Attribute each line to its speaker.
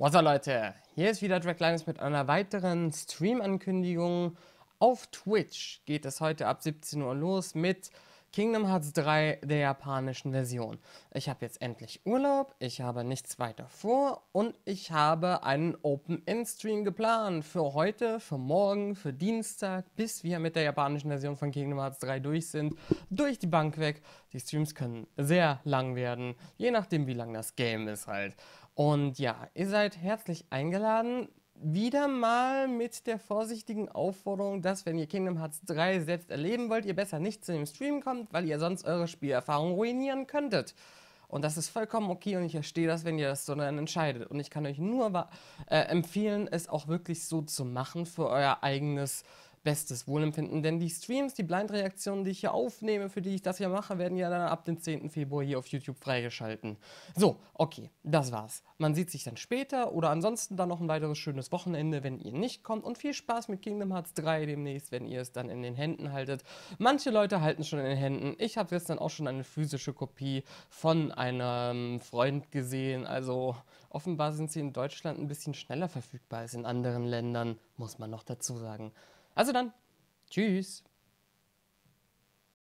Speaker 1: Was up Leute, hier ist wieder Draglines mit einer weiteren Stream-Ankündigung. Auf Twitch geht es heute ab 17 Uhr los mit Kingdom Hearts 3 der japanischen Version. Ich habe jetzt endlich Urlaub, ich habe nichts weiter vor und ich habe einen Open-End-Stream geplant für heute, für morgen, für Dienstag, bis wir mit der japanischen Version von Kingdom Hearts 3 durch sind, durch die Bank weg. Die Streams können sehr lang werden, je nachdem wie lang das Game ist halt. Und ja, ihr seid herzlich eingeladen. Wieder mal mit der vorsichtigen Aufforderung, dass wenn ihr Kingdom Hearts 3 selbst erleben wollt, ihr besser nicht zu dem Stream kommt, weil ihr sonst eure Spielerfahrung ruinieren könntet. Und das ist vollkommen okay und ich verstehe das, wenn ihr das so dann entscheidet. Und ich kann euch nur äh, empfehlen, es auch wirklich so zu machen für euer eigenes bestes Wohlempfinden, denn die Streams, die Blind-Reaktionen, die ich hier aufnehme, für die ich das hier mache, werden ja dann ab dem 10. Februar hier auf YouTube freigeschalten. So, okay, das war's. Man sieht sich dann später oder ansonsten dann noch ein weiteres schönes Wochenende, wenn ihr nicht kommt und viel Spaß mit Kingdom Hearts 3 demnächst, wenn ihr es dann in den Händen haltet. Manche Leute halten schon in den Händen. Ich habe jetzt dann auch schon eine physische Kopie von einem Freund gesehen, also offenbar sind sie in Deutschland ein bisschen schneller verfügbar als in anderen Ländern, muss man noch dazu sagen. Also dann, tschüss.